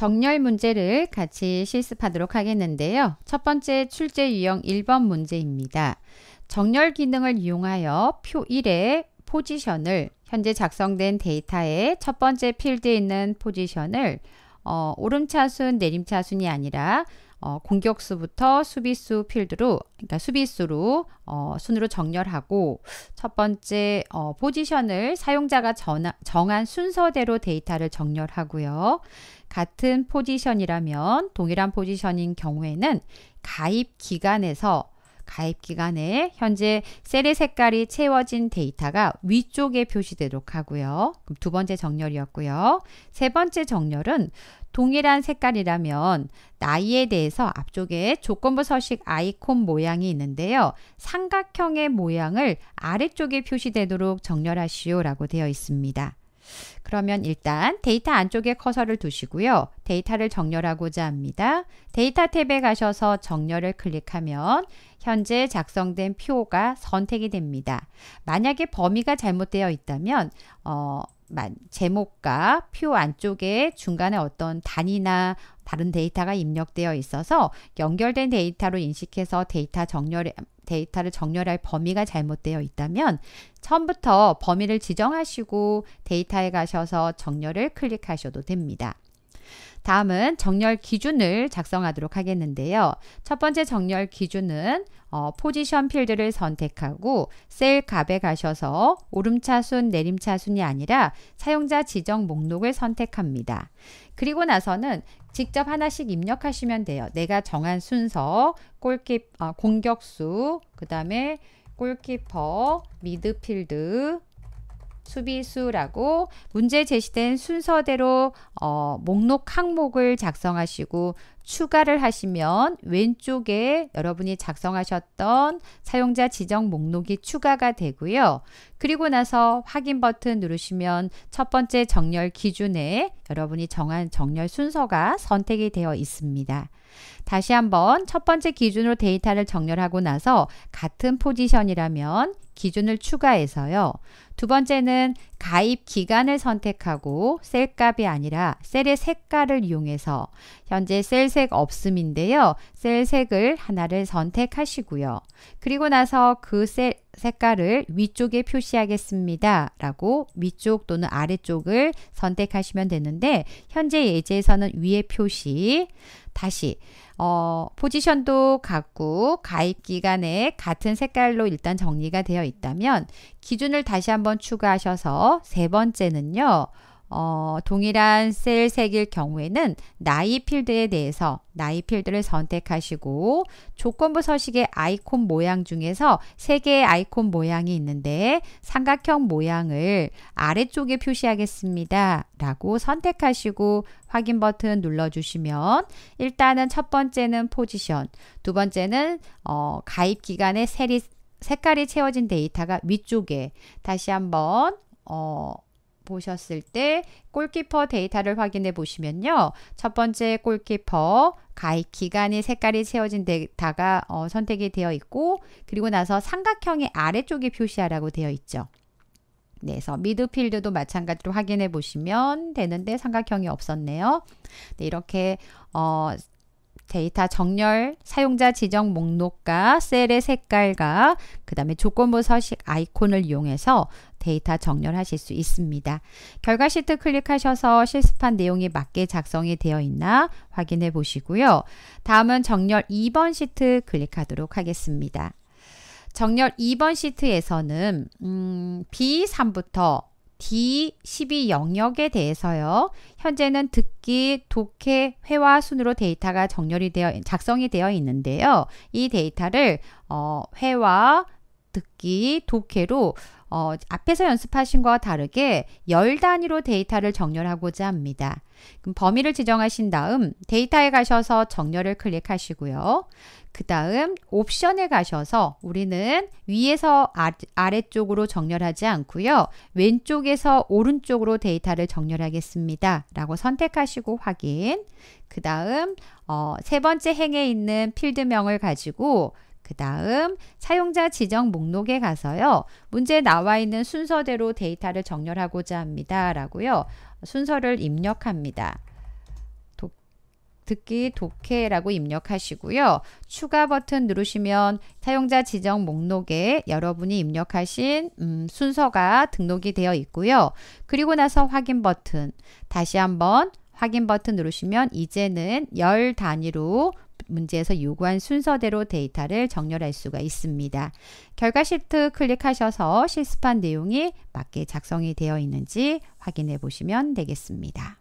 정렬 문제를 같이 실습하도록 하겠는데요. 첫 번째 출제 유형 1번 문제입니다. 정렬 기능을 이용하여 표 1의 포지션을 현재 작성된 데이터의 첫 번째 필드에 있는 포지션을 어, 오름차순, 내림차순이 아니라 어, 공격수부터 수비수 필드로 그러니까 수비수로 어, 순으로 정렬하고 첫 번째 어, 포지션을 사용자가 전하, 정한 순서대로 데이터를 정렬하고요. 같은 포지션이라면 동일한 포지션인 경우에는 가입 기간에서 가입 기간에 현재 셀의 색깔이 채워진 데이터가 위쪽에 표시되도록 하고요. 그럼 두 번째 정렬이었고요. 세 번째 정렬은 동일한 색깔이라면 나이에 대해서 앞쪽에 조건부 서식 아이콘 모양이 있는데요. 삼각형의 모양을 아래쪽에 표시되도록 정렬하시오 라고 되어 있습니다. 그러면 일단 데이터 안쪽에 커서를 두시고요. 데이터를 정렬하고자 합니다. 데이터 탭에 가셔서 정렬을 클릭하면 현재 작성된 표가 선택이 됩니다. 만약에 범위가 잘못되어 있다면 어, 제목과 표 안쪽에 중간에 어떤 단위나 다른 데이터가 입력되어 있어서 연결된 데이터로 인식해서 데이터 정렬 데이터를 정렬할 범위가 잘못되어 있다면 처음부터 범위를 지정하시고 데이터에 가셔서 정렬을 클릭하셔도 됩니다. 다음은 정렬 기준을 작성하도록 하겠는데요. 첫 번째 정렬 기준은 어, 포지션 필드를 선택하고 셀 값에 가셔서 오름차순, 내림차순이 아니라 사용자 지정 목록을 선택합니다. 그리고 나서는 직접 하나씩 입력하시면 돼요. 내가 정한 순서, 골키, 어, 아, 공격수, 그 다음에 골키퍼, 미드필드, 수비수라고 문제 제시된 순서대로 어, 목록 항목을 작성하시고 추가를 하시면 왼쪽에 여러분이 작성하셨던 사용자 지정 목록이 추가가 되고요. 그리고 나서 확인 버튼 누르시면 첫 번째 정렬 기준에 여러분이 정한 정렬 순서가 선택이 되어 있습니다. 다시 한번 첫 번째 기준으로 데이터를 정렬하고 나서 같은 포지션이라면 기준을 추가해서요. 두 번째는 가입 기간을 선택하고 셀 값이 아니라 셀의 색깔을 이용해서 현재 셀색 없음인데요. 셀색을 하나를 선택하시고요. 그리고 나서 그셀 색깔을 위쪽에 표시하겠습니다. 라고 위쪽 또는 아래쪽을 선택하시면 되는데 현재 예제에서는 위에 표시 다시 어, 포지션도 같고 가입 기간에 같은 색깔로 일단 정리가 되어 있다면 기준을 다시 한번 추가하셔서 세 번째는요. 어, 동일한 셀 색일 경우에는 나이 필드에 대해서 나이 필드를 선택하시고 조건부 서식의 아이콘 모양 중에서 세 개의 아이콘 모양이 있는데 삼각형 모양을 아래쪽에 표시하겠습니다. 라고 선택하시고 확인 버튼 눌러주시면 일단은 첫 번째는 포지션, 두 번째는 어, 가입 기간에 셀이 색깔이 채워진 데이터가 위쪽에 다시 한번 어, 보셨을 때 골키퍼 데이터를 확인해 보시면요. 첫 번째 골키퍼 가입 기간이 색깔이 채워진 데이터가 어, 선택이 되어 있고 그리고 나서 삼각형의 아래쪽에 표시하라고 되어 있죠. 네, 그래서 미드필드도 마찬가지로 확인해 보시면 되는데 삼각형이 없었네요. 네, 이렇게 어, 데이터 정렬, 사용자 지정 목록과 셀의 색깔과 그 다음에 조건부 서식 아이콘을 이용해서 데이터 정렬하실 수 있습니다. 결과 시트 클릭하셔서 실습한 내용이 맞게 작성이 되어 있나 확인해 보시고요. 다음은 정렬 2번 시트 클릭하도록 하겠습니다. 정렬 2번 시트에서는 음, B3부터 D12 영역에 대해서요. 현재는 듣기, 독해, 회화 순으로 데이터가 정렬이 되어 작성이 되어 있는데요. 이 데이터를 어, 회화, 듣기, 독해로 어, 앞에서 연습하신 것과 다르게 열 단위로 데이터를 정렬하고자 합니다. 그럼 범위를 지정하신 다음 데이터에 가셔서 정렬을 클릭하시고요. 그 다음 옵션에 가셔서 우리는 위에서 아, 아래쪽으로 정렬하지 않고요. 왼쪽에서 오른쪽으로 데이터를 정렬하겠습니다. 라고 선택하시고 확인. 그 다음 어, 세 번째 행에 있는 필드명을 가지고 그 다음 사용자 지정 목록에 가서요. 문제 나와 있는 순서대로 데이터를 정렬하고자 합니다. 라고요. 순서를 입력합니다. 듣기 독해라고 입력하시고요. 추가 버튼 누르시면 사용자 지정 목록에 여러분이 입력하신 음, 순서가 등록이 되어 있고요. 그리고 나서 확인 버튼 다시 한번 확인 버튼 누르시면 이제는 열 단위로 문제에서 요구한 순서대로 데이터를 정렬할 수가 있습니다. 결과 시트 클릭하셔서 실습한 내용이 맞게 작성이 되어 있는지 확인해 보시면 되겠습니다.